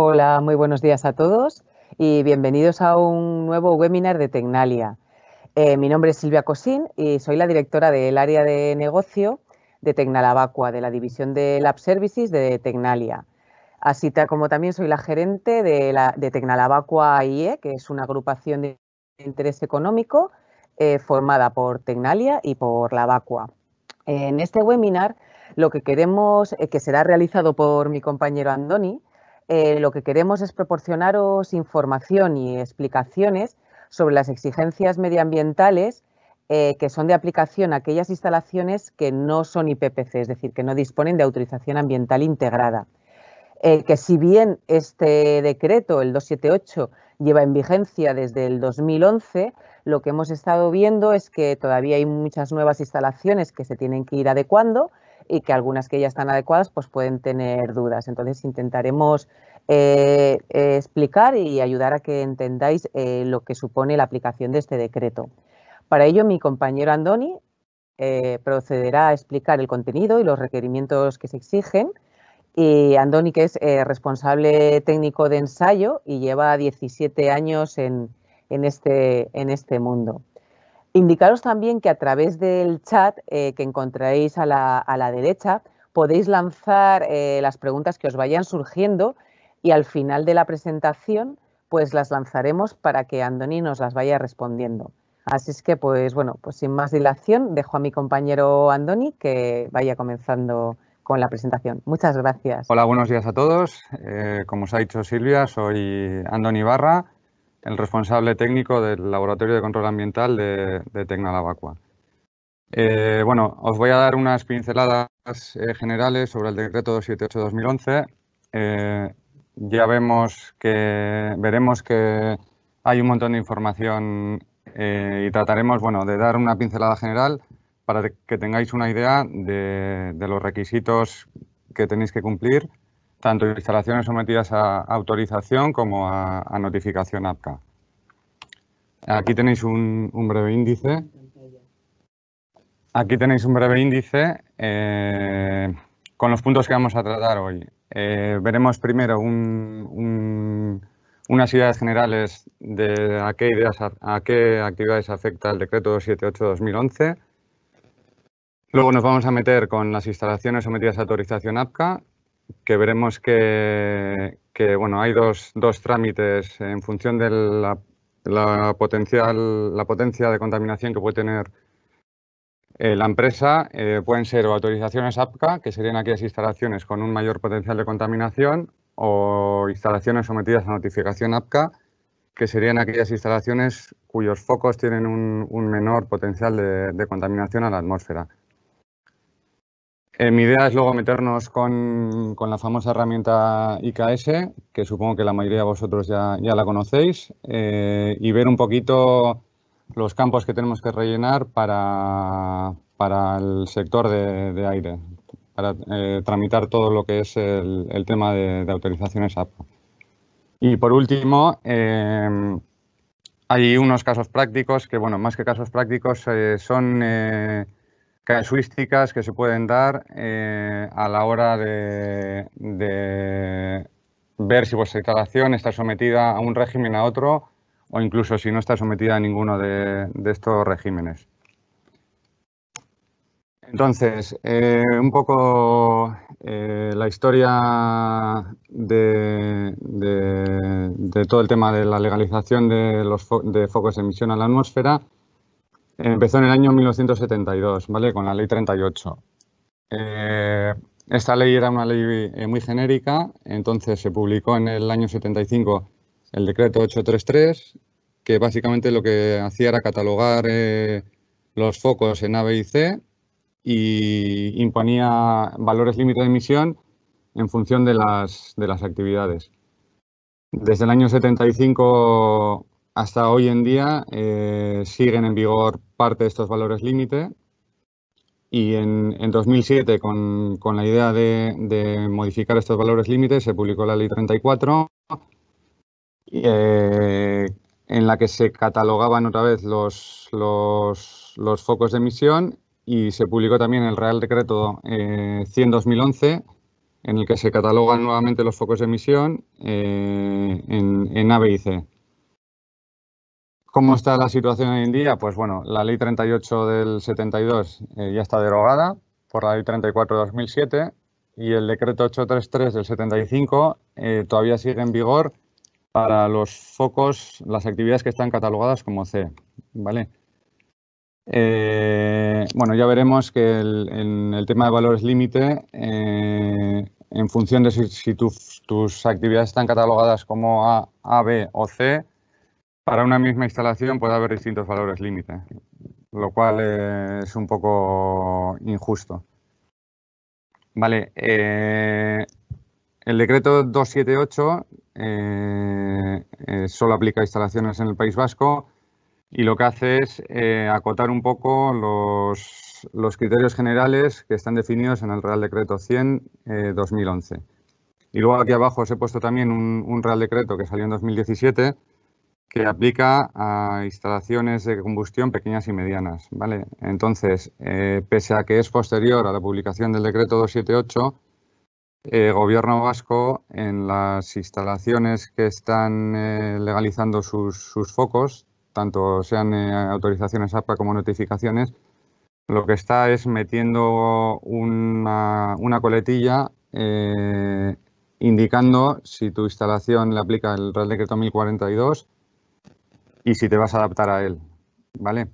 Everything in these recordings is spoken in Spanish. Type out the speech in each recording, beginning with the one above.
Hola, muy buenos días a todos y bienvenidos a un nuevo webinar de Tecnalia. Eh, mi nombre es Silvia Cosín y soy la directora del área de negocio de Tecnalabacua, de la división de Lab Services de Tecnalia. Así como también soy la gerente de, la, de Tecnalabacua IE, que es una agrupación de interés económico eh, formada por Tecnalia y por Labacua. En este webinar lo que queremos, eh, que será realizado por mi compañero Andoni, eh, lo que queremos es proporcionaros información y explicaciones sobre las exigencias medioambientales eh, que son de aplicación a aquellas instalaciones que no son IPPC, es decir, que no disponen de autorización ambiental integrada. Eh, que si bien este decreto, el 278, lleva en vigencia desde el 2011, lo que hemos estado viendo es que todavía hay muchas nuevas instalaciones que se tienen que ir adecuando y que algunas que ya están adecuadas pues pueden tener dudas. Entonces intentaremos eh, eh, explicar y ayudar a que entendáis eh, lo que supone la aplicación de este decreto. Para ello mi compañero Andoni procederá a explicar el contenido y los requerimientos que se exigen y Andoni que es responsable técnico de ensayo y lleva 17 años en, este, en este mundo. Indicaros también que a través del chat eh, que encontraréis a la, derecha podéis lanzar eh, las preguntas que os vayan surgiendo y al final de la presentación pues las lanzaremos para que Andoni nos las vaya respondiendo. Así es que pues bueno, pues sin más dilación dejo a mi compañero Andoni que vaya comenzando con la presentación. Muchas gracias. Hola, buenos días a todos. Eh, como os ha dicho Silvia, soy Andoni Barra el responsable técnico del Laboratorio de Control Ambiental de, de Tecnalabacua. Eh, bueno, os voy a dar unas pinceladas eh, generales sobre el decreto 278-2011. Eh, ya vemos que veremos que hay un montón de información y trataremos bueno, de dar una pincelada general para que tengáis una idea de los requisitos que tenéis que cumplir tanto instalaciones sometidas a autorización como a, notificación APCA. Aquí tenéis un, breve índice. Aquí tenéis un breve índice eh, con los puntos que vamos a tratar hoy. Eh, veremos primero unas ideas generales de a qué, ideas, a qué actividades afecta el decreto 278-2011. Luego nos vamos a meter con las instalaciones sometidas a autorización APCA que veremos que, bueno, hay dos, trámites en función de la, la, potencial, la potencia de contaminación que puede tener eh, la empresa. Eh, pueden ser autorizaciones APCA, que serían aquellas instalaciones con un mayor potencial de contaminación, o instalaciones sometidas a notificación APCA, que serían aquellas instalaciones cuyos focos tienen un, menor potencial de, contaminación a la atmósfera. Eh, mi idea es luego meternos con, la famosa herramienta IKS, que supongo que la mayoría de vosotros ya, la conocéis, eh, y ver un poquito los campos que tenemos que rellenar para, para el sector de, aire, para eh, tramitar todo lo que es el, tema de, de, autorizaciones APA. Y por último, hay unos casos prácticos que, bueno, más que casos prácticos, son casuísticas que se pueden dar eh, a la hora de, ver si vuestra instalación está sometida a un régimen a otro o incluso si no está sometida a ninguno de, estos regímenes. Entonces, eh, un poco eh, la historia de, todo el tema de la legalización de los focos de emisión a la atmósfera Empezó en el año 1972, ¿vale? Con la ley 38. Eh, esta ley era una ley eh, muy genérica, entonces se publicó en el año 75 el decreto 833, que básicamente lo que hacía era catalogar eh, los focos en A, B y C e imponía valores límite de emisión en función de de las actividades. Desde el año 75 hasta hoy en día eh, siguen en vigor parte de estos valores límite y en, 2007, con, la idea de, modificar estos valores límite se publicó la Ley 34, eh, en la que se catalogaban otra vez los, focos de emisión y se publicó también el Real Decreto 100-2011, eh, en el que se catalogan nuevamente los focos de emisión en, en y C. ¿Cómo está la situación hoy en día? Pues bueno, la ley 38 del 72 eh, ya está derogada por la ley 34 de 2007 y el decreto 833 del 75 eh, todavía sigue en vigor para los focos, las actividades que están catalogadas como C. ¿vale? Eh, bueno, ya veremos que el, en el tema de valores límite, en función de si, tus actividades están catalogadas como A, A, B o C, para una misma instalación puede haber distintos valores límite, lo cual es un poco injusto. Vale, eh, el decreto 278 eh, eh, solo aplica instalaciones en el País Vasco y lo que hace es acotar un poco los, criterios generales que están definidos en el Real Decreto 100-2011. y luego aquí abajo os he puesto también un, un Real Decreto que salió en 2017 que aplica a instalaciones de combustión pequeñas y medianas. ¿vale? Entonces, eh, pese a que es posterior a la publicación del decreto 278, el Gobierno vasco en las instalaciones que están eh, legalizando sus, focos, tanto sean eh, autorizaciones APA como notificaciones, lo que está es metiendo una, una coletilla indicando si tu instalación le aplica el Real Decreto 1042 y si te vas a adaptar a él. ¿Vale?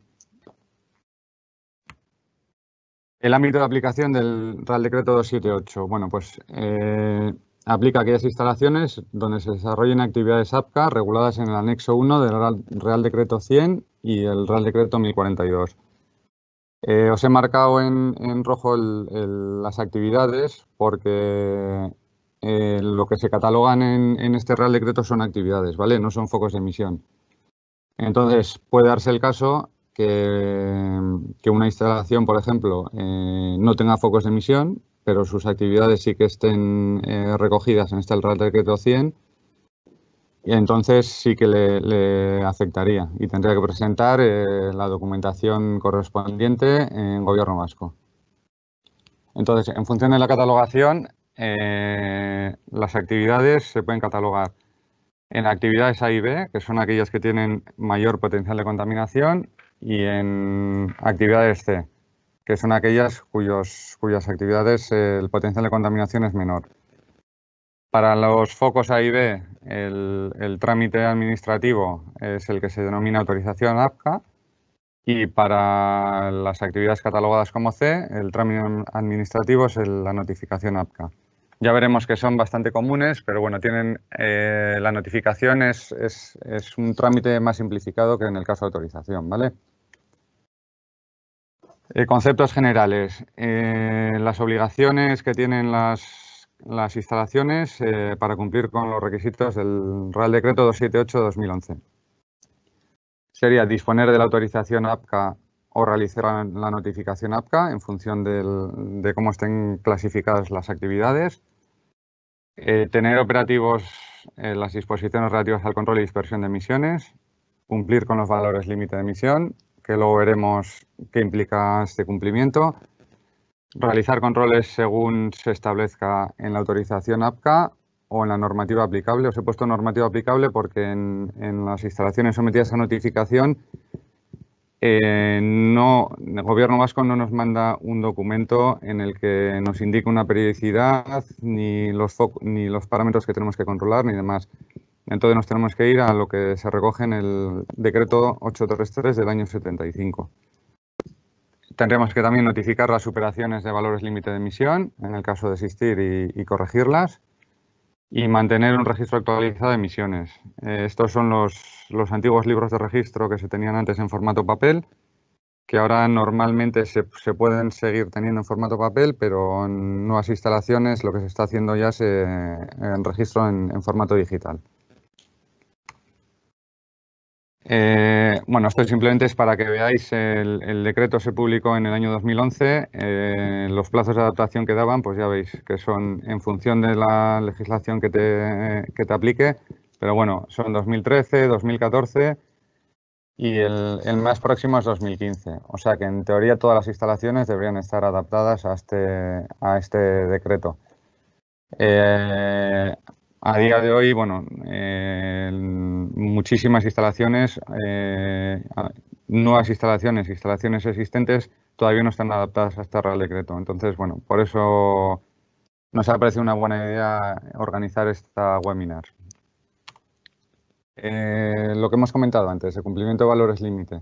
El ámbito de aplicación del Real Decreto 278. Bueno, pues eh, aplica aquellas instalaciones donde se desarrollen actividades APCA reguladas en el anexo 1 del Real Decreto 100 y el Real Decreto 1042. Eh, os he marcado en, rojo las actividades porque eh, lo que se catalogan en, en, este Real Decreto son actividades, ¿vale? No son focos de emisión. Entonces, puede darse el caso que, una instalación, por ejemplo, eh, no tenga focos de emisión, pero sus actividades sí que estén eh, recogidas en este Real Decreto 100 y entonces sí que le, afectaría y tendría que presentar eh, la documentación correspondiente en Gobierno Vasco. Entonces, en función de la catalogación, las actividades se pueden catalogar en actividades A y B, que son aquellas que tienen mayor potencial de contaminación, y en actividades C, que son aquellas cuyas actividades eh, el potencial de contaminación es menor. Para los focos A y B, el, trámite administrativo es el que se denomina autorización APCA y para las actividades catalogadas como C, el trámite administrativo es la notificación APCA. Ya veremos que son bastante comunes, pero bueno, tienen eh, la notificación es, un trámite más simplificado que en el caso de autorización, ¿vale? Eh, conceptos generales. Eh, las obligaciones que tienen las, instalaciones para cumplir con los requisitos del Real Decreto 278-2011. Sería disponer de la autorización APCA o realizar la notificación APCA en función de cómo estén clasificadas las actividades. Eh, tener operativos eh, las disposiciones relativas al control y dispersión de emisiones, cumplir con los valores límite de emisión, que luego veremos qué implica este cumplimiento, realizar controles según se establezca en la autorización APCA o en la normativa aplicable. Os he puesto normativa aplicable porque en las instalaciones sometidas a notificación eh, no, el gobierno vasco no nos manda un documento en el que nos indique una periodicidad, ni los, parámetros que tenemos que controlar, ni demás. Entonces nos tenemos que ir a lo que se recoge en el decreto 833 del año 75. Tendríamos que también notificar las superaciones de valores límite de emisión, en el caso de existir, y corregirlas y mantener un registro actualizado de emisiones. Eh, estos son los, antiguos libros de registro que se tenían antes en formato papel, que ahora normalmente se, pueden seguir teniendo en formato papel, pero en nuevas instalaciones lo que se está haciendo ya es eh, en registro en formato digital. Eh, bueno, esto simplemente es para que veáis, el, decreto se publicó en el año 2011, eh, los plazos de adaptación que daban, pues ya veis que son en función de la legislación que te, aplique, pero bueno, son 2013, 2014 y el, más próximo es 2015. O sea que en teoría todas las instalaciones deberían estar adaptadas a este, a este decreto. Eh, a día de hoy, bueno, eh, muchísimas instalaciones, eh, nuevas instalaciones, instalaciones existentes, todavía no están adaptadas a este Real Decreto. Entonces, bueno, por eso nos ha parecido una buena idea organizar esta webinar. Eh, lo que hemos comentado antes, el cumplimiento de valores límite.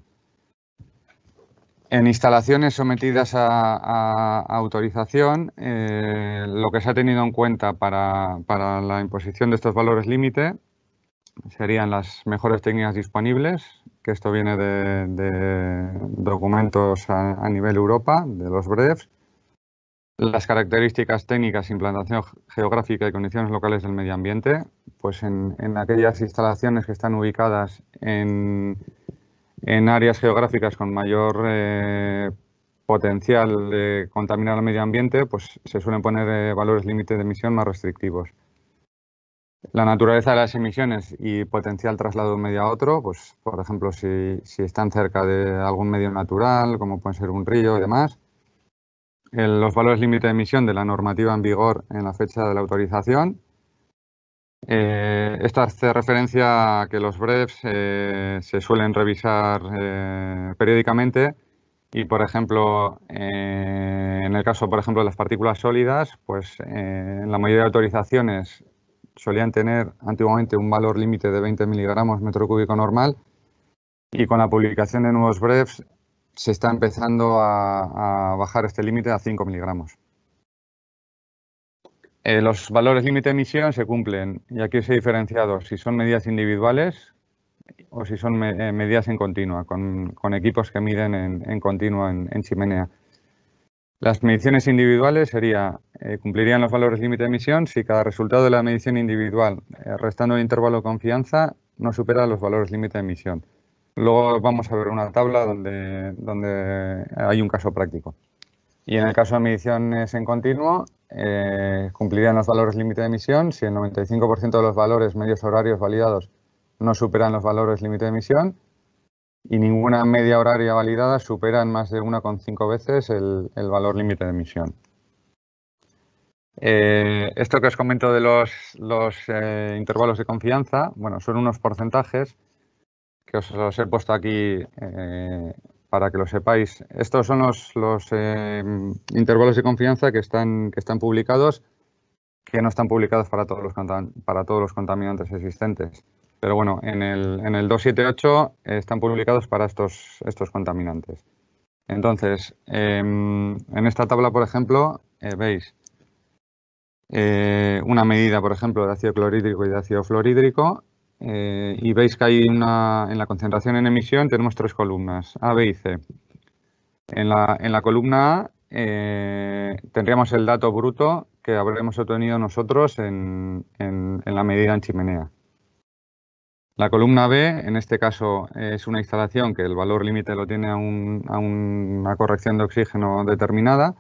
En instalaciones sometidas a, autorización, eh, lo que se ha tenido en cuenta para, la imposición de estos valores límite serían las mejores técnicas disponibles, que esto viene de, documentos a, nivel Europa, de los BREFs, las características técnicas, implantación geográfica y condiciones locales del medio ambiente, pues en aquellas instalaciones que están ubicadas en en áreas geográficas con mayor eh, potencial de contaminar el medio ambiente, pues se suelen poner eh, valores límites de emisión más restrictivos. La naturaleza de las emisiones y potencial traslado de un medio a otro, pues por ejemplo, si, están cerca de algún medio natural, como puede ser un río y demás. los valores límite de emisión de la normativa en vigor en la fecha de la autorización eh, esta hace referencia a que los BREFS eh, se suelen revisar eh, periódicamente y, por ejemplo, eh, en el caso, por ejemplo, de las partículas sólidas, pues en la mayoría de autorizaciones solían tener antiguamente un valor límite de 20 miligramos metro cúbico normal y con la publicación de nuevos BREFS se está empezando a, a bajar este límite a 5 miligramos. Eh, los valores límite de emisión se cumplen y aquí se ha diferenciado si son medidas individuales o si son eh, medidas en continua, con, equipos que miden en, continua en, chimenea. Las mediciones individuales sería, eh, cumplirían los valores límite de emisión si cada resultado de la medición individual, restando el intervalo de confianza, no supera los valores límite de emisión. Luego vamos a ver una tabla donde, donde hay un caso práctico. Y en el caso de mediciones en continuo, eh, cumplirían los valores límite de emisión. Si el 95% de los valores medios horarios validados no superan los valores límite de emisión y ninguna media horaria validada superan más de 1,5 veces el, valor límite de emisión. Eh, esto que os comento de los, los eh, intervalos de confianza, bueno, son unos porcentajes que os he puesto aquí para que lo sepáis. Estos son los, eh, intervalos de confianza que están, publicados, que no están publicados para todos los, contaminantes existentes. Pero bueno, en el, 278 están publicados para estos, contaminantes. Entonces, em, en esta tabla, por ejemplo, eh, veis eh, una medida, por ejemplo, de ácido clorhídrico y de ácido fluorhídrico eh, y veis que hay en la concentración en emisión tenemos tres columnas, A, B y C. En la, columna A eh, tendríamos el dato bruto que habremos obtenido nosotros en, la medida en chimenea. La columna B, en este caso, es una instalación que el valor límite lo tiene a, una corrección de oxígeno determinada.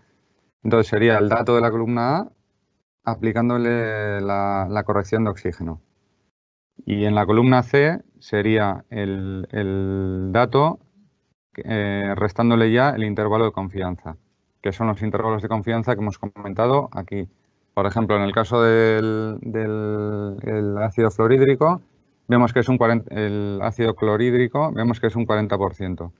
Entonces sería el dato de la columna A aplicándole la corrección de oxígeno. Y en la columna C sería el, dato eh, restándole ya el intervalo de confianza, que son los intervalos de confianza que hemos comentado aquí. Por ejemplo, en el caso del, ácido fluorhídrico, vemos que es un ácido clorhídrico, vemos que es un 40%.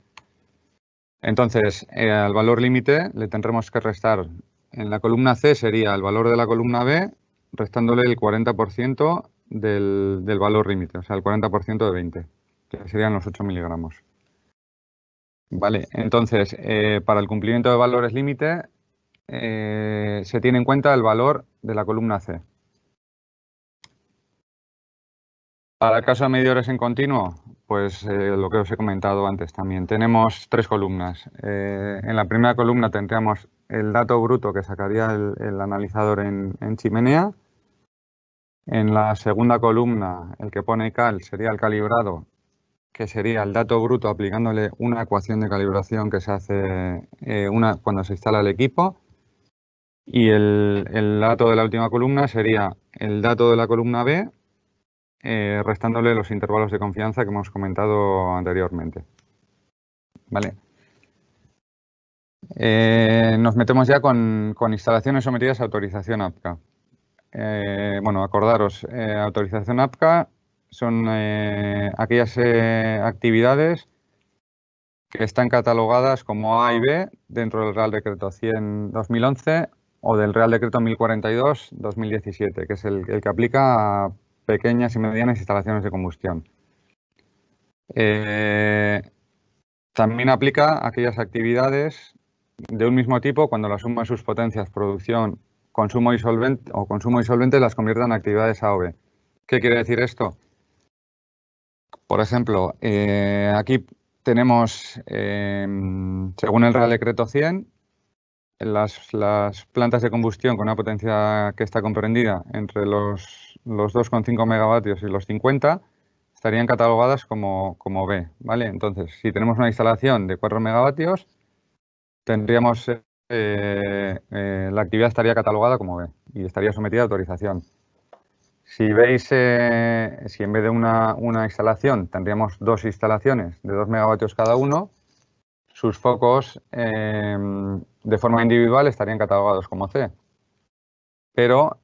Entonces, eh, al valor límite le tendremos que restar. En la columna C sería el valor de la columna B, restándole el 40% del, valor límite, o sea, el 40% de 20, que serían los 8 miligramos. Vale, entonces, eh, para el cumplimiento de valores límite eh, se tiene en cuenta el valor de la columna C. Para el caso de mediores en continuo, pues eh, lo que os he comentado antes también. Tenemos tres columnas. en la primera columna tendríamos el dato bruto que sacaría el, analizador en, chimenea. En la segunda columna, el que pone cal sería el calibrado, que sería el dato bruto aplicándole una ecuación de calibración que se hace eh, cuando se instala el equipo. Y el, dato de la última columna sería el dato de la columna B, eh, restándole los intervalos de confianza que hemos comentado anteriormente. ¿Vale? Eh, nos metemos ya con instalaciones sometidas a autorización APCA. Eh, bueno, acordaros, eh, autorización APCA son eh, aquellas actividades que están catalogadas como A y B dentro del Real Decreto 100-2011 o del Real Decreto 1042-2017, que es el, que aplica a pequeñas y medianas instalaciones de combustión. también aplica aquellas actividades de un mismo tipo cuando la suma de sus potencias, producción consumo y o consumo insolvente las convierta en actividades B ¿Qué quiere decir esto? Por ejemplo, eh, aquí tenemos, em, según el Real Decreto 100, las, plantas de combustión con una potencia que está comprendida entre los, los 2,5 megavatios y los 50 estarían catalogadas como, como B. ¿vale? Entonces, si tenemos una instalación de 4 megavatios, tendríamos eh, eh, la actividad estaría catalogada como B y estaría sometida a autorización. Si veis, eh, si en vez de una, instalación tendríamos dos instalaciones de 2 megavatios cada uno, sus focos de forma individual estarían catalogados como C. Pero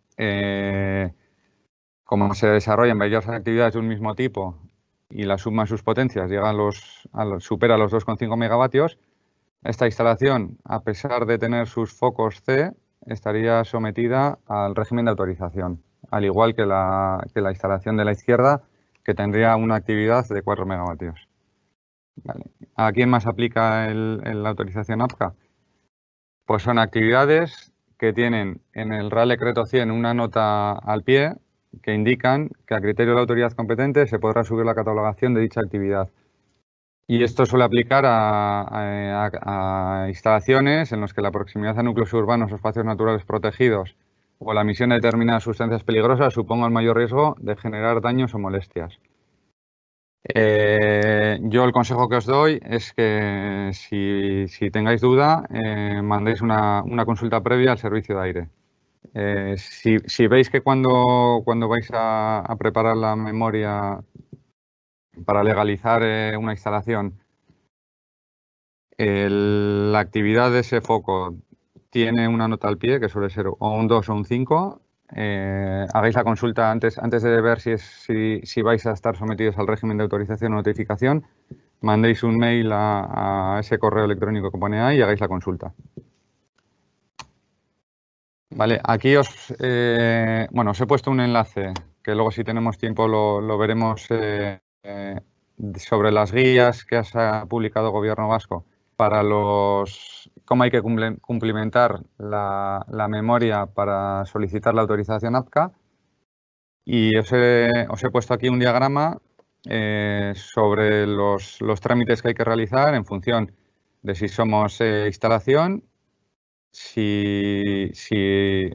como se desarrollan varias actividades de un mismo tipo y la suma de sus potencias llega los, a los supera los 2,5 megavatios, esta instalación, a pesar de tener sus focos C, estaría sometida al régimen de autorización, al igual que la, instalación de la izquierda, que tendría una actividad de 4 megavatios. ¿A quién más aplica la autorización APCA? Pues son actividades que tienen en el Real Decreto 100 una nota al pie que indican que a criterio de la autoridad competente se podrá subir la catalogación de dicha actividad. Y esto suele aplicar a, instalaciones en las que la proximidad a núcleos urbanos o espacios naturales protegidos o la emisión de determinadas sustancias peligrosas suponga el mayor riesgo de generar daños o molestias. Eh, yo el consejo que os doy es que si, tengáis duda, eh, mandéis una, consulta previa al servicio de aire. Eh, si, veis que cuando, cuando vais a, a preparar la memoria para legalizar eh, una instalación, la actividad de ese foco tiene una nota al pie, que suele ser o un 2 o un 5, eh, hagáis la consulta antes, antes de ver si, es, si, vais a estar sometidos al régimen de autorización o notificación, mandéis un mail a, ese correo electrónico que pone ahí y hagáis la consulta. Vale, aquí os, eh, bueno, os he puesto un enlace que luego si tenemos tiempo lo, veremos eh, sobre las guías que ha publicado el Gobierno Vasco para los cómo hay que cumplimentar la, memoria para solicitar la autorización APCA. Y os he, puesto aquí un diagrama eh, sobre los, trámites que hay que realizar en función de si somos eh, instalación, si,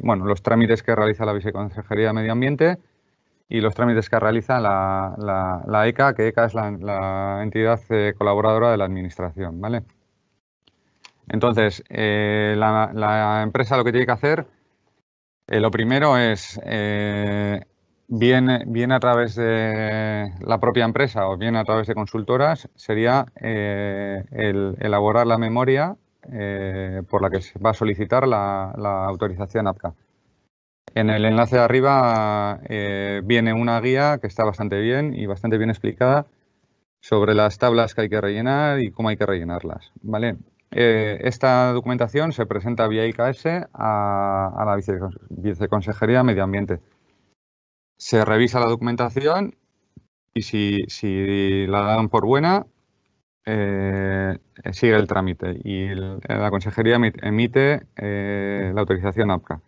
bueno, los trámites que realiza la Viceconsejería de Medio Ambiente y los trámites que realiza la, la, ECA, e que ECA es la, entidad eh, colaboradora de la Administración. ¿vale? Entonces, eh, la, empresa lo que tiene que hacer, eh, lo primero es, bien, bien, a través de la propia empresa o bien a través de consultoras, sería el elaborar la memoria por la que se va a solicitar la autorización APCA. En el enlace de arriba eh, viene una guía que está bastante bien y bastante bien explicada sobre las tablas que hay que rellenar y cómo hay que rellenarlas. ¿vale? Eh, esta documentación se presenta vía IKS a, la Viceconsejería Medio Ambiente. Se revisa la documentación y si, la dan por buena, eh, sigue el trámite y la Consejería emite la autorización APCA.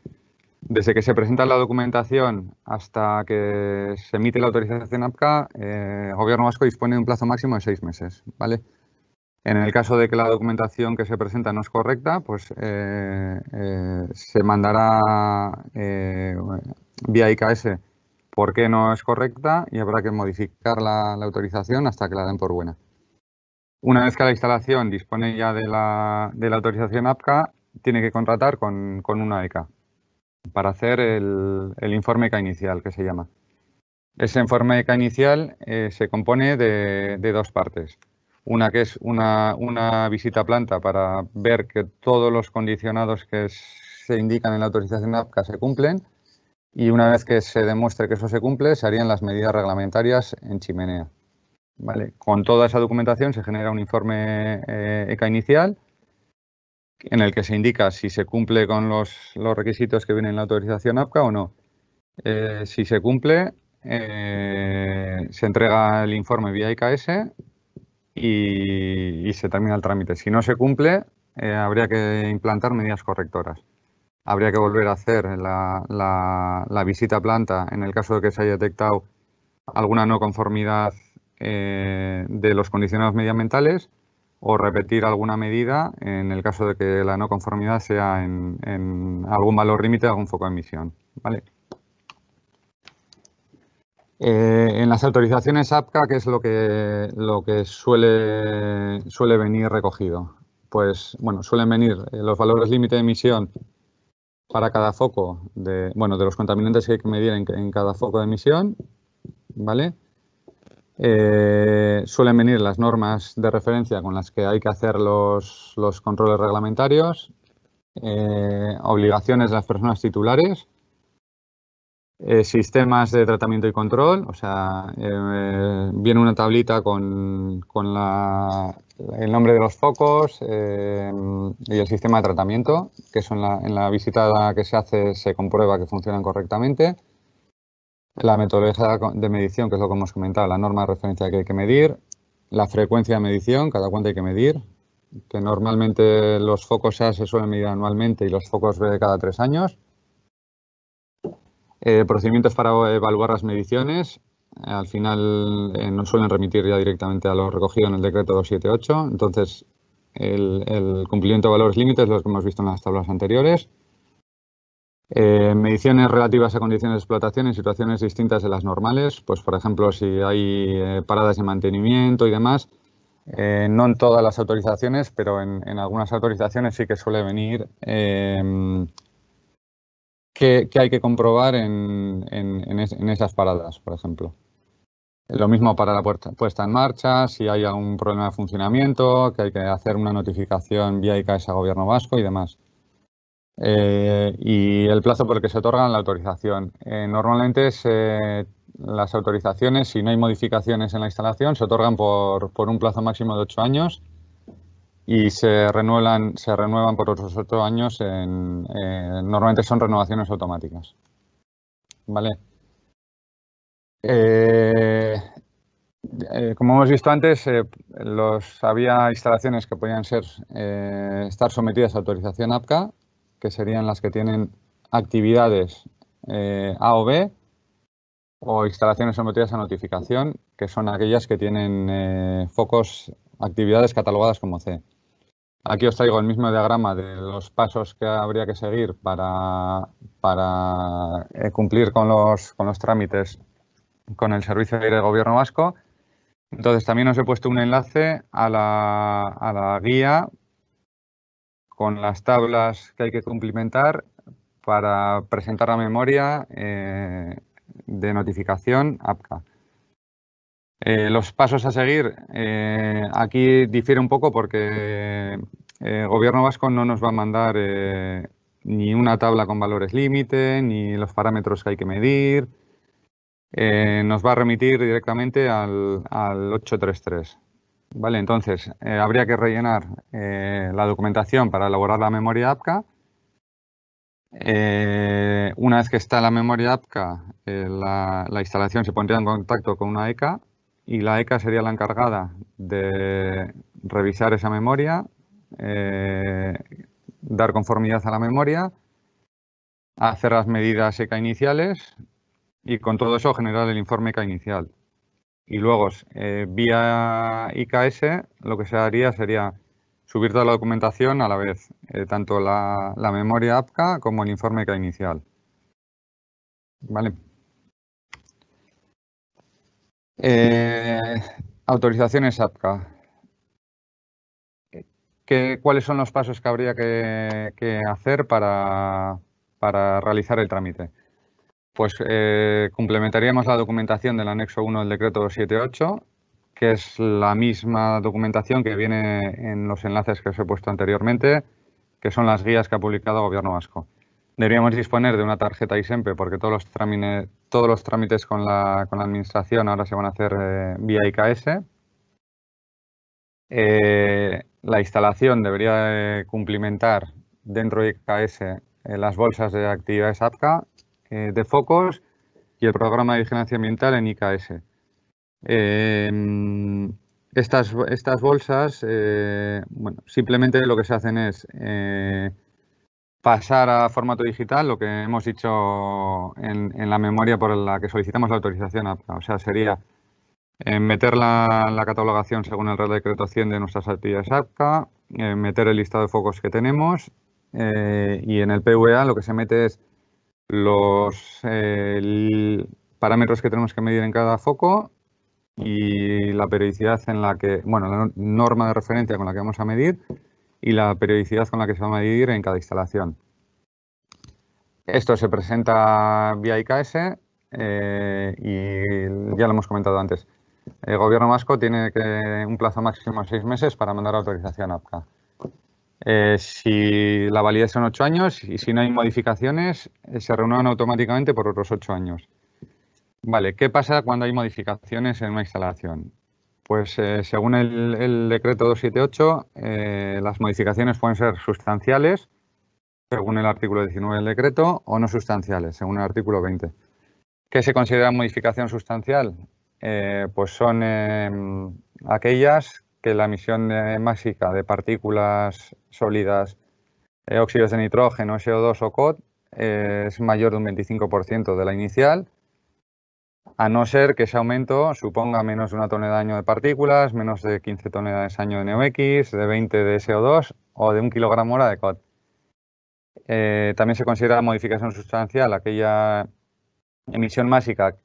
Desde que se presenta la documentación hasta que se emite la autorización APCA, eh, el Gobierno Vasco dispone de un plazo máximo de seis meses. ¿vale? En el caso de que la documentación que se presenta no es correcta, pues eh, eh, se mandará vía IKS por qué no es correcta y habrá que modificar la, autorización hasta que la den por buena. Una vez que la instalación dispone ya de la, de la autorización APCA, tiene que contratar con, con una ECA para hacer el, informe ECA inicial, que se llama. Ese informe ECA inicial eh, se compone de, dos partes. Una que es una, visita a planta para ver que todos los condicionados que se indican en la autorización de APCA se cumplen y una vez que se demuestre que eso se cumple, se harían las medidas reglamentarias en chimenea. Vale. Con toda esa documentación se genera un informe ECA eh, inicial en el que se indica si se cumple con los, requisitos que vienen en la autorización APCA o no. Eh, si se cumple, eh, se entrega el informe vía IKS y, se termina el trámite. Si no se cumple, eh, habría que implantar medidas correctoras. Habría que volver a hacer la, la, visita a planta en el caso de que se haya detectado alguna no conformidad de los condicionados medioambientales o repetir alguna medida en el caso de que la no conformidad sea en, algún valor límite de algún foco de emisión. ¿vale? Eh, en las autorizaciones APCA, ¿qué es lo que, lo que suele, venir recogido? Pues, bueno, suelen venir eh, los valores límite de emisión para cada foco, de, bueno, de los contaminantes que hay que medir en, en cada foco de emisión, ¿vale? Eh, suelen venir las normas de referencia con las que hay que hacer los, controles reglamentarios, eh, obligaciones de las personas titulares, eh, sistemas de tratamiento y control, o sea, viene una tablita con, el nombre de los focos y el sistema de tratamiento, que son en la visita que se hace se comprueba que funcionan correctamente. La metodología de medición, que es lo que hemos comentado, la norma de referencia que hay que medir, la frecuencia de medición, cada cuánto hay que medir, que normalmente los focos A se suelen medir anualmente y los focos B cada tres años. Eh, procedimientos para evaluar las mediciones. Al final eh, no suelen remitir ya directamente a lo recogido en el decreto 278. Entonces, el, el cumplimiento de valores límites, los que hemos visto en las tablas anteriores. Eh, mediciones relativas a condiciones de explotación en situaciones distintas de las normales, pues por ejemplo si hay eh, paradas de mantenimiento y demás, eh, no en todas las autorizaciones, pero en, algunas autorizaciones sí que suele venir em, que, hay que comprobar en, esas paradas, por ejemplo. Lo mismo para la puesta en marcha, si hay algún problema de funcionamiento, que hay que hacer una notificación vía ICAES a Gobierno Vasco y demás. Eh, y el plazo por el que se otorgan la autorización. Eh, normalmente las autorizaciones, si no hay modificaciones en la instalación, se otorgan por, un plazo máximo de ocho años y se renuevan, se renuevan por otros ocho años. En, eh, normalmente son renovaciones automáticas. ¿Vale? como hemos visto antes, los, había instalaciones que podían ser, estar sometidas a autorización APCA que serían las que tienen actividades eh, A o B, o instalaciones sometidas a notificación, que son aquellas que tienen eh, focos, actividades catalogadas como C. Aquí os traigo el mismo diagrama de los pasos que habría que seguir para, para eh, cumplir con los, los trámites con el Servicio de Aire Gobierno Vasco. Entonces también os he puesto un enlace a la, a la guía con las tablas que hay que cumplimentar para presentar la memoria eh, de notificación APCA. Eh, los pasos a seguir, eh, aquí difiere un poco porque el gobierno vasco no nos va a mandar ni una tabla con valores límite, ni los parámetros que hay que medir. nos va a remitir directamente al, al 833. Vale, entonces eh, habría que rellenar eh, la documentación para elaborar la memoria APCA. Eh, una vez que está la memoria APCA, la, instalación se pondría en contacto con una ECA y la ECA sería la encargada de revisar esa memoria, dar conformidad a la memoria, hacer las medidas ECA iniciales y con todo eso generar el informe ECA inicial. Y luego, eh, vía IKS, lo que se haría sería subir toda la documentación a la vez, eh, tanto la, memoria APCA como el informe que inicial. Vale. Eh, autorizaciones APCA. ¿Cuáles son los pasos que habría que, hacer para realizar el trámite? Pues eh, complementaríamos la documentación del anexo 1 del decreto 78, que es la misma documentación que viene en los enlaces que os he puesto anteriormente, que son las guías que ha publicado el Gobierno Vasco. Deberíamos disponer de una tarjeta ISEMPE e, porque todos los, trámites, todos los trámites con la, Administración ahora se van a hacer eh, vía IKS. Eh, la instalación debería cumplimentar dentro de IKS las bolsas de actividades APCA eh, de focos y el programa de vigilancia ambiental en IKS. Em, estas, estas, bolsas, eh, simplemente lo que se hacen es eh, pasar a formato digital lo que hemos dicho en, la memoria por la que solicitamos la autorización O sea, sería meter la, catalogación según el Real Decreto 100 de nuestras actividades APCA, meter el listado de focos que tenemos y en el PVA lo que se mete es los eh, parámetros que tenemos que medir en cada foco y la periodicidad en la que, bueno, la norma de referencia con la que vamos a medir y la periodicidad con la que se va a medir en cada instalación. Esto se presenta vía IKS eh, y ya lo hemos comentado antes. El gobierno vasco tiene que un plazo máximo de seis meses para mandar autorización a APCA. Eh, si la validez son ocho años y si no hay modificaciones, eh, se renuevan automáticamente por otros ocho años. Vale, ¿qué pasa cuando hay modificaciones en una instalación? Pues eh, según el, el, decreto 278, las modificaciones pueden ser sustanciales, según el artículo 19 del decreto, o no sustanciales, según el artículo 20. ¿Qué se considera modificación sustancial? pues son em, aquellas que la emisión de partículas sólidas, eh, óxidos de nitrógeno, CO2 o COT eh, es mayor de un 25% de la inicial, a no ser que ese aumento suponga menos de una tonelada de año de partículas, menos de 15 toneladas de año de NOx, de 20 de CO2 o de un kilogramo hora de COT. Eh, también se considera modificación sustancial aquella emisión másica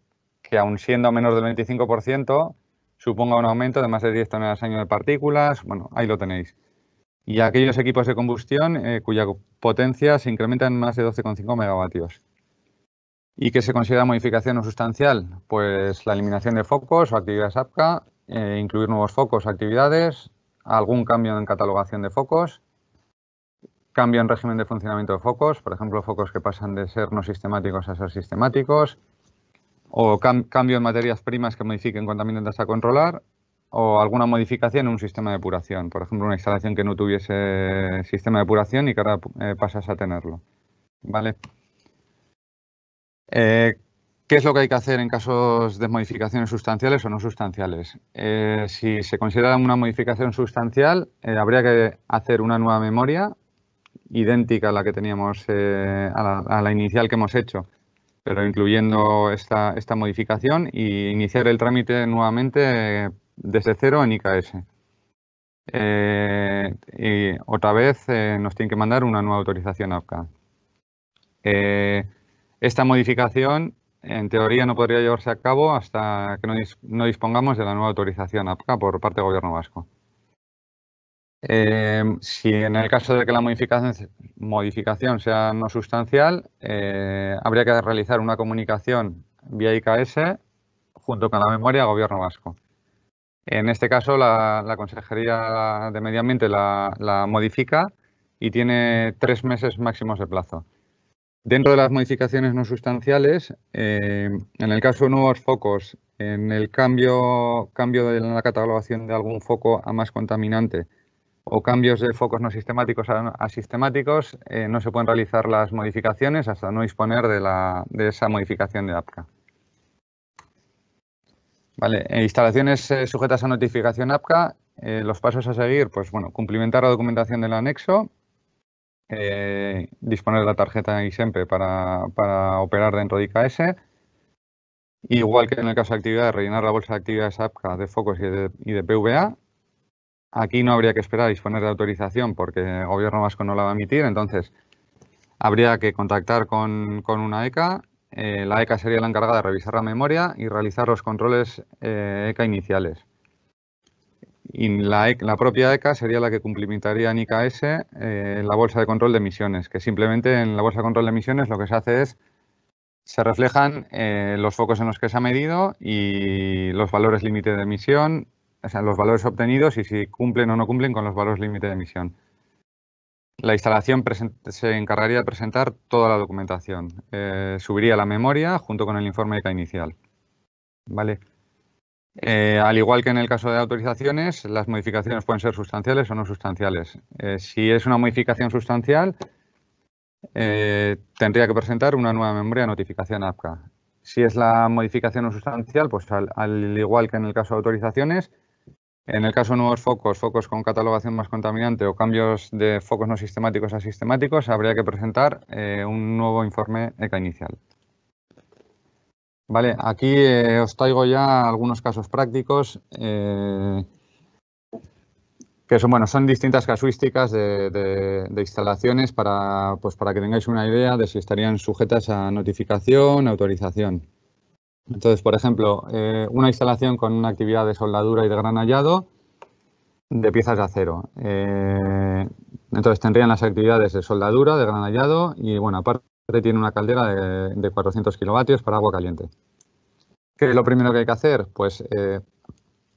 que aun siendo menos del 25%, suponga un aumento de más de 10 toneladas al año de partículas. Bueno, ahí lo tenéis. Y aquellos equipos de combustión eh, cuya potencia se incrementa en más de 12,5 megavatios. ¿Y qué se considera modificación o sustancial? Pues la eliminación de focos o actividades APCA, eh, incluir nuevos focos o actividades, algún cambio en catalogación de focos, cambio en régimen de funcionamiento de focos, por ejemplo, focos que pasan de ser no sistemáticos a ser sistemáticos, o cambio en materias primas que modifiquen contaminantes a controlar o alguna modificación en un sistema de depuración. Por ejemplo, una instalación que no tuviese sistema de depuración y que ahora eh, pasas a tenerlo. ¿Vale? Eh, ¿Qué es lo que hay que hacer en casos de modificaciones sustanciales o no sustanciales? Eh, si se considera una modificación sustancial, habría que hacer una nueva memoria idéntica a la que teníamos, a la inicial que hemos hecho pero incluyendo esta, esta modificación y iniciar el trámite nuevamente desde cero en IKS. Eh, y otra vez eh, nos tienen que mandar una nueva autorización APCA. Eh, esta modificación, en teoría, no podría llevarse a cabo hasta que no dispongamos de la nueva autorización APCA por parte del Gobierno vasco. Em, si en el caso de que la modificación, sea no sustancial, eh, habría que realizar una comunicación vía IKS junto con la memoria Gobierno Vasco. En este caso, la, Consejería de Medio Ambiente la, modifica y tiene tres meses máximos de plazo. Dentro de las modificaciones no sustanciales, em, en el caso de nuevos focos, en el cambio de la catalogación de algún foco a más contaminante, o cambios de focos no sistemáticos a, sistemáticos, eh, no se pueden realizar las modificaciones hasta no disponer de, esa modificación de APCA. Vale, instalaciones eh, sujetas a notificación APCA, eh, los pasos a seguir, pues bueno, cumplimentar la documentación del anexo, disponer de la tarjeta ISEMPE e para, para operar dentro de IKS, igual que en el caso de actividades, rellenar la bolsa de actividades APCA de focos y de PVA Aquí no habría que esperar a disponer de autorización porque el gobierno vasco no la va a emitir, entonces habría que contactar con, una ECA. Eh, la ECA sería la encargada de revisar la memoria y realizar los controles ECA eh, e iniciales. Y la, e propia ECA sería la que cumplimentaría en IKS eh, la bolsa de control de emisiones, que simplemente en la bolsa de control de emisiones lo que se hace es se reflejan los focos en los que se ha medido y los valores límite de emisión, los valores obtenidos y si cumplen o no cumplen con los valores límite de emisión. La instalación se encargaría de presentar toda la documentación. Eh, subiría la memoria junto con el informe ECA inicial. ¿Vale? Eh, al igual que en el caso de autorizaciones, las modificaciones pueden ser sustanciales o no sustanciales. Eh, si es una modificación sustancial, tendría que presentar una nueva memoria de notificación APCA. Si es la modificación no sustancial, pues al igual que en el caso de autorizaciones, en el caso de nuevos focos, focos con catalogación más contaminante o cambios de focos no sistemáticos a sistemáticos, habría que presentar eh, un nuevo informe ECA inicial. Vale, aquí eh, os traigo ya algunos casos prácticos eh, que son, bueno, son distintas casuísticas de, instalaciones para, pues, para que tengáis una idea de si estarían sujetas a notificación, autorización. Entonces, por ejemplo, eh, una instalación con una actividad de soldadura y de granallado de piezas de acero. Eh, entonces tendrían las actividades de soldadura, de granallado y, bueno, aparte tiene una caldera de, 400 kilovatios para agua caliente. ¿Qué es lo primero que hay que hacer? Pues eh,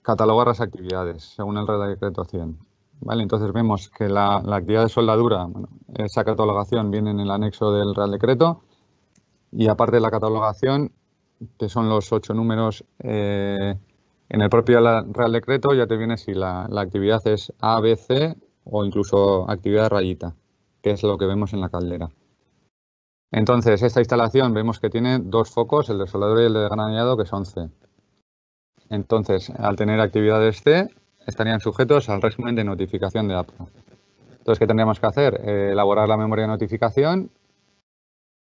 catalogar las actividades según el Real Decreto 100. Vale, entonces vemos que la, la actividad de soldadura, bueno, esa catalogación viene en el anexo del Real Decreto y aparte de la catalogación que son los ocho números eh, en el propio Real Decreto, ya te viene si la, actividad es ABC o incluso actividad rayita, que es lo que vemos en la caldera. Entonces, esta instalación vemos que tiene dos focos, el de soldador y el de que son C. Entonces, al tener actividades C, estarían sujetos al régimen de notificación de app. Entonces, ¿qué tendríamos que hacer? Eh, elaborar la memoria de notificación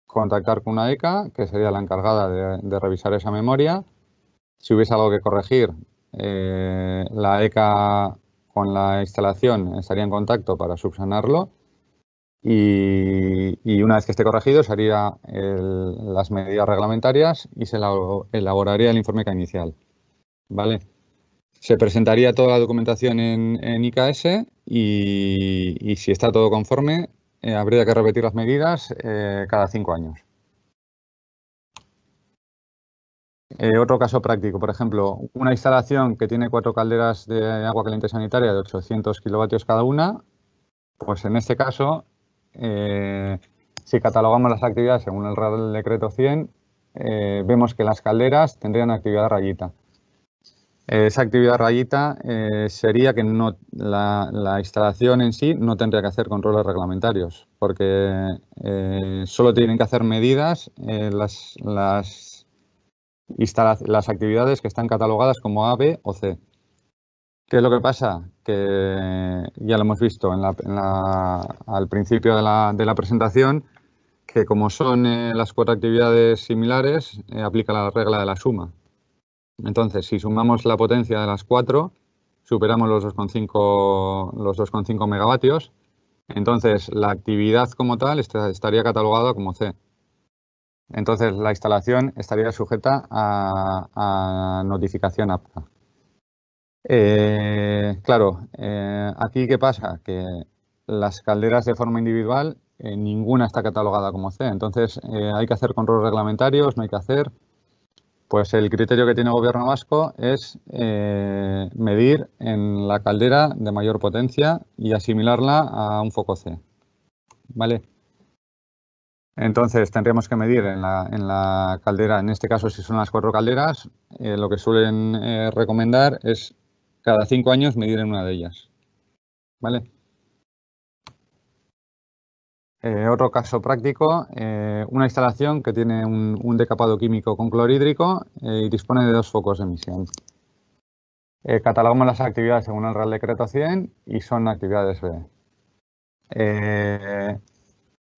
contactar con una ECA, que sería la encargada de, revisar esa memoria. Si hubiese algo que corregir, eh, la ECA con la instalación estaría en contacto para subsanarlo y, una vez que esté corregido se harían las medidas reglamentarias y se elaboraría el informe ECA inicial. ¿Vale? Se presentaría toda la documentación en, en IKS y, si está todo conforme eh, habría que repetir las medidas eh, cada cinco años. Eh, otro caso práctico, por ejemplo, una instalación que tiene cuatro calderas de agua caliente sanitaria de 800 kilovatios cada una, pues en este caso, si catalogamos las actividades según el Decreto 100, vemos que las calderas tendrían actividad rayita. Esa actividad rayita eh, sería que no, la, instalación en sí no tendría que hacer controles reglamentarios, porque eh, solo tienen que hacer medidas eh, las, las, actividades que están catalogadas como A, B o C. ¿Qué es lo que pasa? Que ya lo hemos visto en al principio de la, de la presentación, que como son las cuatro actividades similares, aplica la regla de la suma. Entonces, si sumamos la potencia de las cuatro, superamos los 2,5 megavatios. Entonces, la actividad como tal estaría catalogada como C. Entonces, la instalación estaría sujeta a, notificación apta. Eh, claro, eh, aquí qué pasa? Que las calderas de forma individual, eh, ninguna está catalogada como C. Entonces, hay que hacer controles reglamentarios, no hay que hacer. Pues el criterio que tiene el gobierno vasco es eh, medir en la caldera de mayor potencia y asimilarla a un foco C. ¿Vale? Entonces tendríamos que medir en la, caldera, en este caso si son las cuatro calderas, eh, lo que suelen eh, recomendar es cada cinco años medir en una de ellas. ¿Vale? Eh, otro caso práctico, eh, una instalación que tiene un, decapado químico con clorhídrico eh, y dispone de dos focos de emisión. catalogamos las actividades según el Real Decreto 100 y son actividades B.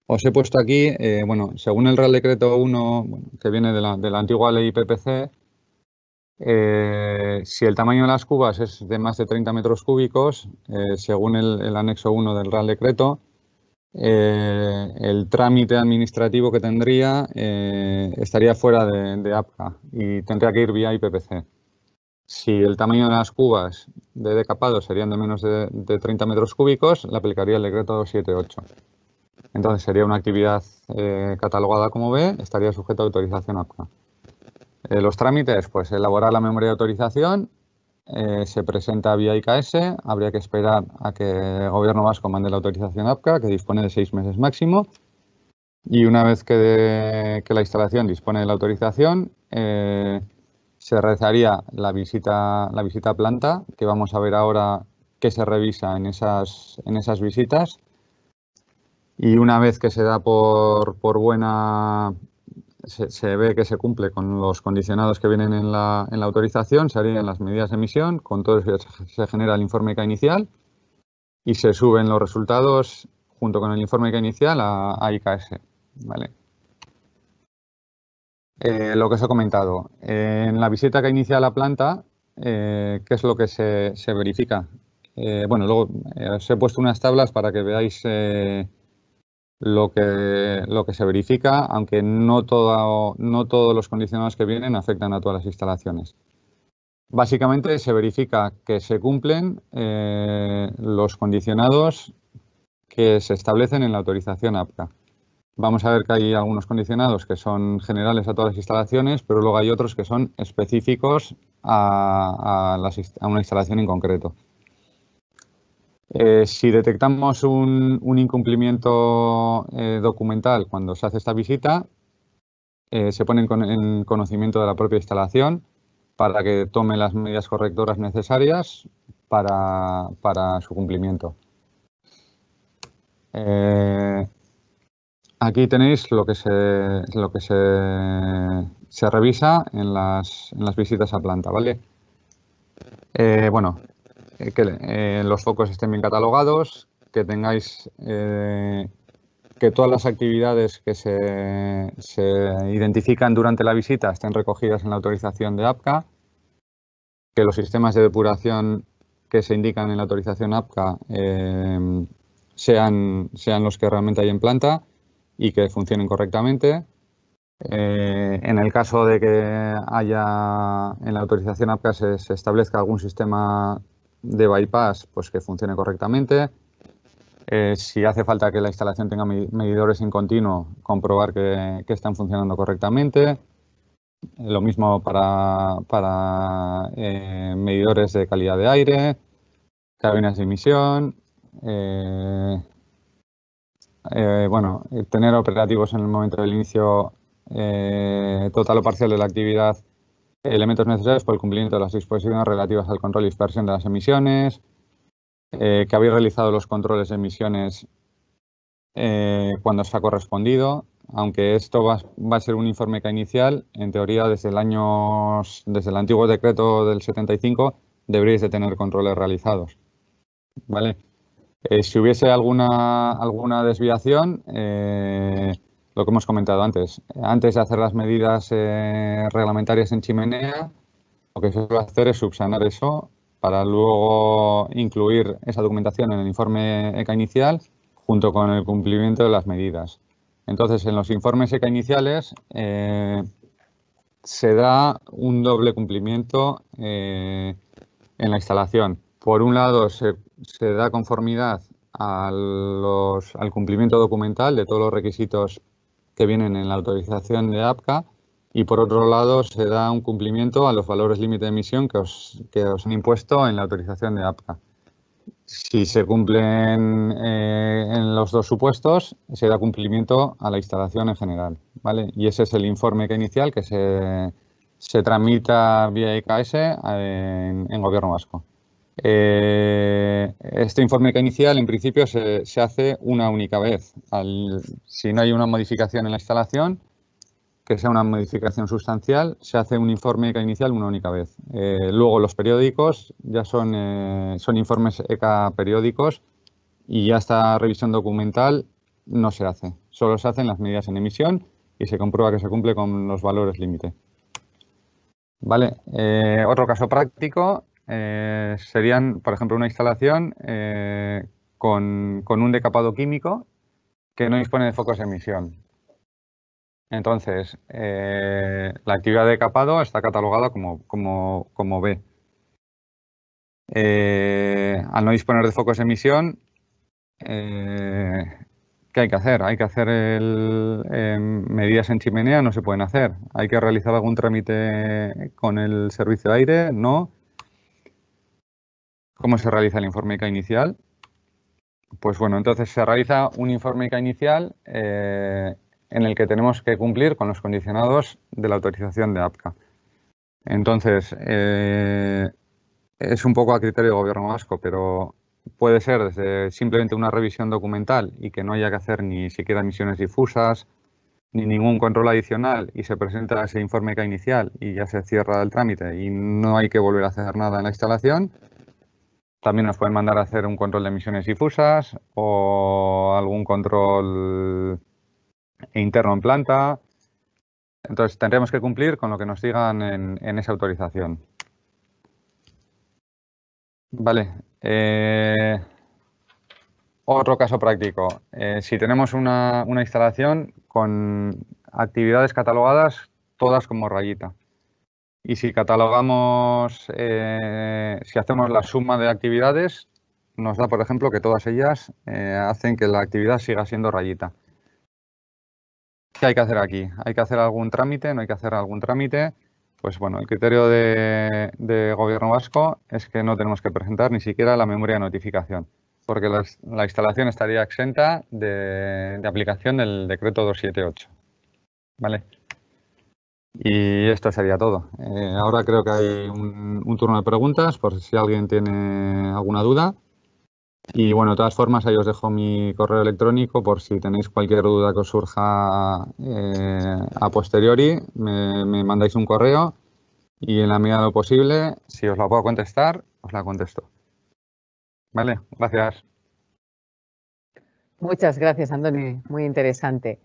os he puesto aquí, bueno, según el Real Decreto 1, que viene de la, antigua ley IPPC, si el tamaño de las cubas es de más de 30 metros cúbicos, según el, anexo 1 del Real Decreto, eh, el trámite administrativo que tendría eh, estaría fuera de, APCA y tendría que ir vía IPPC. Si el tamaño de las cubas de decapado serían de menos de, 30 metros cúbicos, le aplicaría el decreto 78. Entonces sería una actividad eh, catalogada como B, estaría sujeta a autorización APCA. los trámites, pues elaborar la memoria de autorización, eh, se presenta vía IKS, habría que esperar a que el gobierno vasco mande la autorización APCA, que dispone de seis meses máximo. Y una vez que, la instalación dispone de la autorización, eh, se realizaría la visita, la visita a planta, que vamos a ver ahora qué se revisa en esas, en esas visitas. Y una vez que se da por, por buena se, ve que se cumple con los condicionados que vienen en la, autorización, se harían las medidas de emisión, con todo eso se genera el informe ICA inicial y se suben los resultados junto con el informe ICA inicial a, IKS. ¿vale? Eh, lo que os he comentado, en la visita que inicia la planta, eh, ¿qué es lo que se, se verifica? Eh, bueno, luego os he puesto unas tablas para que veáis lo que, se verifica, aunque no, todos los condicionados que vienen afectan a todas las instalaciones. Básicamente se verifica que se cumplen eh, los condicionados que se establecen en la autorización APCA. Vamos a ver que hay algunos condicionados que son generales a todas las instalaciones, pero luego hay otros que son específicos a una instalación en concreto. Eh, si detectamos un, incumplimiento eh, documental cuando se hace esta visita, eh, se pone en, conocimiento de la propia instalación para que tome las medidas correctoras necesarias para, su cumplimiento. aquí tenéis lo que se, revisa en las, en las visitas a planta. ¿vale? bueno, eh, que eh, los focos estén bien catalogados, que tengáis eh, que todas las actividades que se, identifican durante la visita estén recogidas en la autorización de APCA, que los sistemas de depuración que se indican en la autorización APCA sean, sean, los que realmente hay en planta y que funcionen correctamente. en el caso de que haya en la autorización APCA se establezca algún sistema de bypass, pues que funcione correctamente. Eh, si hace falta que la instalación tenga medidores en continuo, comprobar que, están funcionando correctamente. Lo mismo para, eh, medidores de calidad de aire, cabinas de emisión. Eh, bueno, tener operativos en el momento del inicio total o parcial de la actividad elementos necesarios por el cumplimiento de las disposiciones relativas al control y dispersión de las emisiones, eh, que habéis realizado los controles de emisiones eh, cuando os ha correspondido, aunque esto va, a ser un informe que inicial, en teoría desde el año, desde el antiguo decreto del 75 deberíais de tener controles realizados. ¿Vale? Eh, si hubiese alguna, alguna desviación, lo que hemos comentado antes. Antes de hacer las medidas eh, reglamentarias en chimenea, lo que se va a hacer es subsanar eso para luego incluir esa documentación en el informe ECA inicial junto con el cumplimiento de las medidas. Entonces, en los informes ECA iniciales eh, se da un doble cumplimiento eh, en la instalación. Por un lado, se, se da conformidad al cumplimiento documental de todos los requisitos que vienen en la autorización de APCA y por otro lado se da un cumplimiento a los valores límite de emisión que os, que os han impuesto en la autorización de APCA. Si se cumplen eh, en los dos supuestos, se da cumplimiento a la instalación en general. ¿vale? Y ese es el informe que inicial que se, se tramita vía EKS eh, en Gobierno Vasco. Eh, este informe inicial, en principio, se, hace una única vez. si no hay una modificación en la instalación, que sea una modificación sustancial, se hace un informe ECA inicial una única vez. Eh, luego los periódicos ya eh, son, informes ECA periódicos y ya esta revisión documental no se hace. Solo se hacen las medidas en emisión y se comprueba que se cumple con los valores límite. Vale, otro caso práctico eh, serían, por ejemplo, una instalación eh, con, un decapado químico que no dispone de focos de emisión. Entonces, eh, la actividad de decapado está catalogada como, como, como B. al no disponer de focos de emisión, ¿qué hay que hacer? Hay que hacer el, medidas en chimenea, no se pueden hacer. Hay que realizar algún trámite con el servicio de aire, no. ¿Cómo se realiza el informe ICA inicial? Pues bueno, entonces se realiza un informe ICA inicial eh, en el que tenemos que cumplir con los condicionados de la autorización de APCA. Entonces, eh, es un poco a criterio del gobierno vasco, pero puede ser simplemente una revisión documental y que no haya que hacer ni siquiera misiones difusas, ni ningún control adicional y se presenta ese informe ICA inicial y ya se cierra el trámite y no hay que volver a hacer nada en la instalación, también nos pueden mandar a hacer un control de emisiones difusas o algún control interno en planta. Entonces tendremos que cumplir con lo que nos digan en, esa autorización. Vale. Eh, otro caso práctico. Eh, si tenemos una instalación con actividades catalogadas todas como rayita. Y si catalogamos, eh, si hacemos la suma de actividades, nos da, por ejemplo, que todas ellas eh, hacen que la actividad siga siendo rayita. ¿Qué hay que hacer aquí? ¿Hay que hacer algún trámite? ¿No hay que hacer algún trámite? Pues bueno, el criterio de, gobierno vasco es que no tenemos que presentar ni siquiera la memoria de notificación, porque la, instalación estaría exenta de, de aplicación del decreto 278. ¿Vale? Y esto sería todo. Eh, ahora creo que hay un, turno de preguntas por si alguien tiene alguna duda. Y bueno, de todas formas ahí os dejo mi correo electrónico por si tenéis cualquier duda que os surja eh, a posteriori, me, mandáis un correo y en la medida de lo posible, si os la puedo contestar, os la contesto. Vale, gracias. Muchas gracias, Andoni. Muy interesante.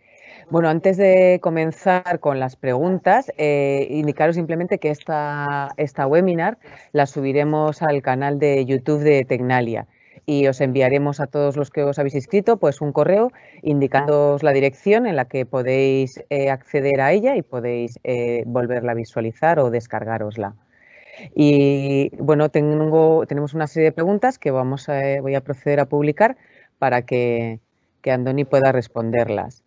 Bueno, antes de comenzar con las preguntas, eh, indicaros simplemente que esta, esta webinar la subiremos al canal de YouTube de Tecnalia y os enviaremos a todos los que os habéis inscrito pues un correo indicándoos la dirección en la que podéis eh, acceder a ella y podéis eh, volverla a visualizar o descargarosla. Y bueno, tengo, tenemos una serie de preguntas que vamos a, voy a proceder a publicar para que, que Andoni pueda responderlas.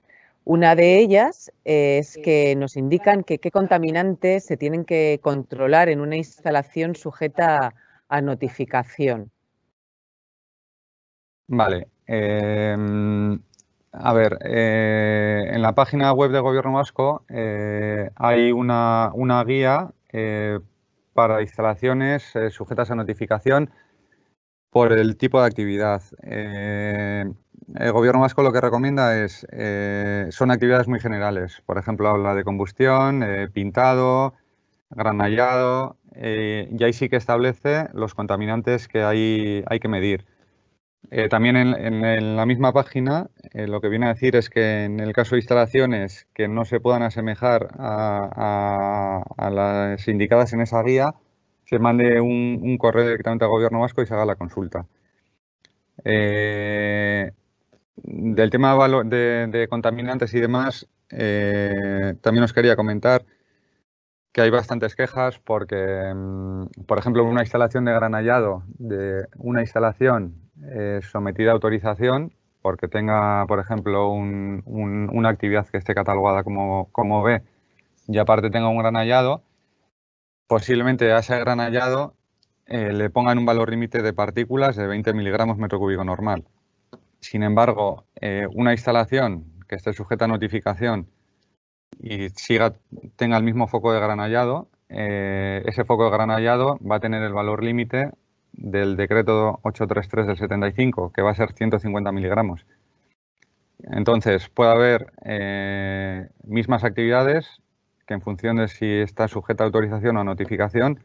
Una de ellas es que nos indican qué contaminantes se tienen que controlar en una instalación sujeta a notificación. Vale. Em, a ver, eh, en la página web del Gobierno Vasco eh, hay una, una guía eh, para instalaciones sujetas a notificación por el tipo de actividad el gobierno vasco lo que recomienda es, eh, son actividades muy generales. Por ejemplo, habla de combustión, eh, pintado, granallado, eh, y ahí sí que establece los contaminantes que hay, que medir. también en, la misma página lo que viene a decir es que en el caso de instalaciones que no se puedan asemejar a, las indicadas en esa guía, se mande un, correo directamente al gobierno vasco y se haga la consulta. Del tema de, contaminantes y demás, eh, también os quería comentar que hay bastantes quejas porque, mm, por ejemplo, una instalación de granallado, de una instalación eh, sometida a autorización, porque tenga, por ejemplo, una actividad que esté catalogada como, B y aparte tenga un granallado, posiblemente a ese granallado eh, le pongan un valor límite de partículas de 20 miligramos metro cúbico normal. Sin embargo, eh, una instalación que esté sujeta a notificación y tenga el mismo foco de granallado, eh, ese foco de granallado va a tener el valor límite del decreto 833 del 75, que va a ser 150 miligramos. Entonces, puede haber eh, mismas actividades que en función de si está sujeta a autorización o a notificación,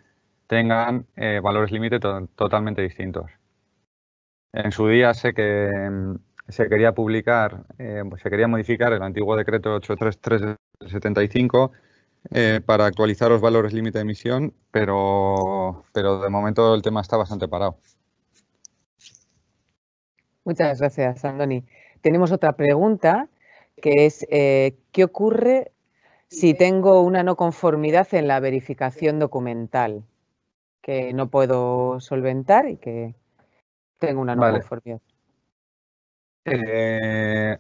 tengan valores límite totalmente distintos. En su día sé que se quería publicar, eh, se quería modificar el antiguo decreto 83375 eh, para actualizar los valores límite de emisión, pero, pero de momento el tema está bastante parado. Muchas gracias, Andoni. Tenemos otra pregunta que es, eh, ¿qué ocurre si tengo una no conformidad en la verificación documental que no puedo solventar y que en una no conformidad. Eh,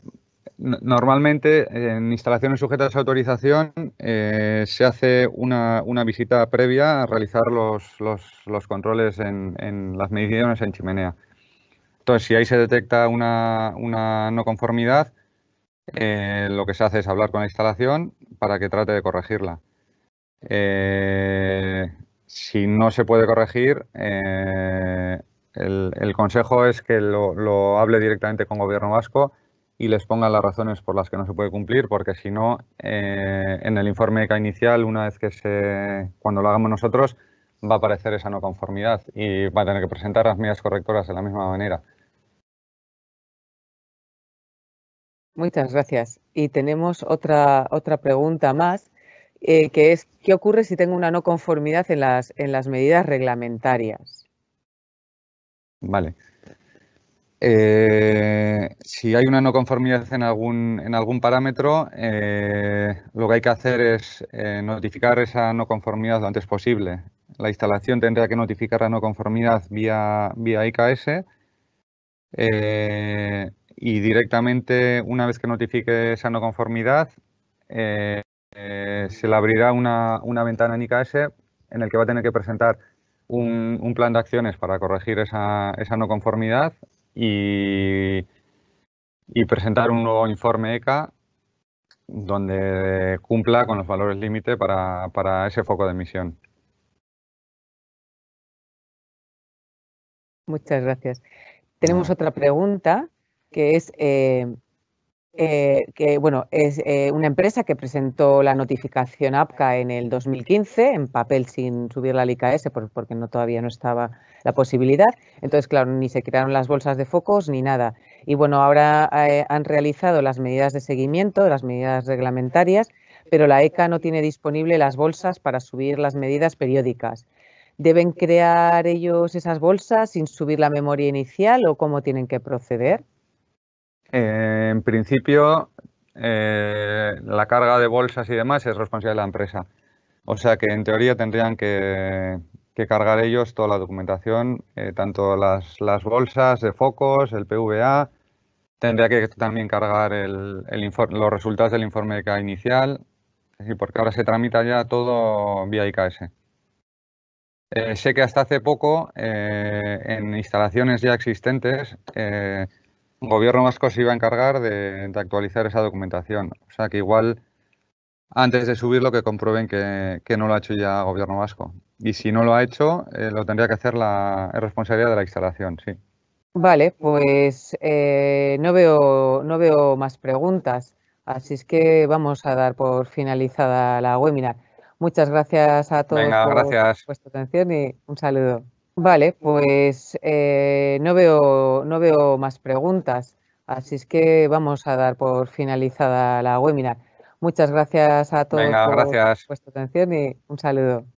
normalmente en instalaciones sujetas a autorización eh, se hace una, visita previa a realizar los, controles en, las mediciones en chimenea. Entonces, si ahí se detecta una, no conformidad, eh, lo que se hace es hablar con la instalación para que trate de corregirla. si no se puede corregir, el, consejo es que lo, hable directamente con Gobierno Vasco y les ponga las razones por las que no se puede cumplir, porque si no, eh, en el informe ECA inicial, una vez que se, cuando lo hagamos nosotros, va a aparecer esa no conformidad y va a tener que presentar las medidas correctoras de la misma manera. Muchas gracias. Y tenemos otra, otra pregunta más, eh, que es, ¿qué ocurre si tengo una no conformidad en las, en las medidas reglamentarias? Vale. Eh, si hay una no conformidad en algún, en algún parámetro, eh, lo que hay que hacer es eh, notificar esa no conformidad lo antes posible. La instalación tendrá que notificar la no conformidad vía, vía IKS y directamente, una vez que notifique esa no conformidad, se le abrirá una, ventana en IKS en el que va a tener que presentar un, plan de acciones para corregir esa, no conformidad y, presentar un nuevo informe ECA donde cumpla con los valores límite para, ese foco de emisión. Muchas gracias. Tenemos otra pregunta que es, eh, eh, que bueno, es eh, una empresa que presentó la notificación APCA en el 2015, en papel sin subir la LICAS, porque no, todavía no estaba la posibilidad. Entonces, claro, ni se crearon las bolsas de focos ni nada. Y bueno, ahora eh, han realizado las medidas de seguimiento, las medidas reglamentarias, pero la ECA no tiene disponible las bolsas para subir las medidas periódicas. ¿Deben crear ellos esas bolsas sin subir la memoria inicial o cómo tienen que proceder? Eh, en principio, eh, la carga de bolsas y demás es responsabilidad de la empresa. O sea que en teoría tendrían que, cargar ellos toda la documentación, eh, tanto las, bolsas de focos, el PVA, tendría que también cargar el, los resultados del informe de K inicial, y porque ahora se tramita ya todo vía IKS. sé que hasta hace poco, en instalaciones ya existentes, gobierno vasco se iba a encargar de, actualizar esa documentación. O sea que igual antes de subirlo que comprueben que, no lo ha hecho ya gobierno vasco. Y si no lo ha hecho, eh, lo tendría que hacer la responsabilidad de la instalación, sí. Vale, pues eh, no, veo, no veo más preguntas, así es que vamos a dar por finalizada la webinar. Muchas gracias a todos por vuestra atención y un saludo. Vale, pues eh, no, veo, no veo más preguntas, así es que vamos a dar por finalizada la webinar. Muchas gracias a todos por vuestra atención y un saludo.